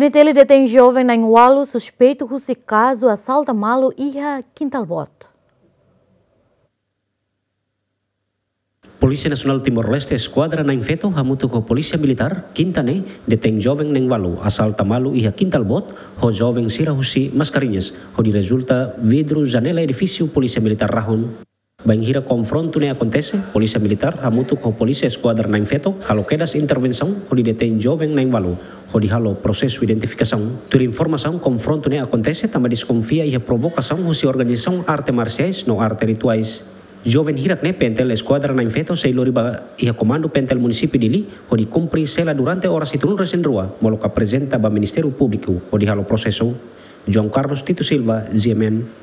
Canitele detém jovem na Inhualo suspeito russo caso assalta malo e a bot. Polícia Nacional Timor-Leste esquadra na infeto hamuto ko Polícia Militar Quintane detém jovem na walu assalta malu iha Quintalbot o jovem Russi mascarinhas onde resulta vidro janela edifício Polícia Militar Rahon. Bem hira confronto ne acontece, Polícia Militar hamuto com Polícia Esquadra na infeto haloquedas intervenção ho detém jovem na walu o processo de identificação. Tua informação, confronto né acontece, também desconfia e a provocação ou se organizam arte marciais, não arte rituais. Jovem Hirak né a esquadra na infeto sei loriba e a comando pentel município de Li, onde cumpri cela durante horas e turno recém rua, moloca apresenta o Ministério Público, o processo. João Carlos Tito Silva, Ziemen.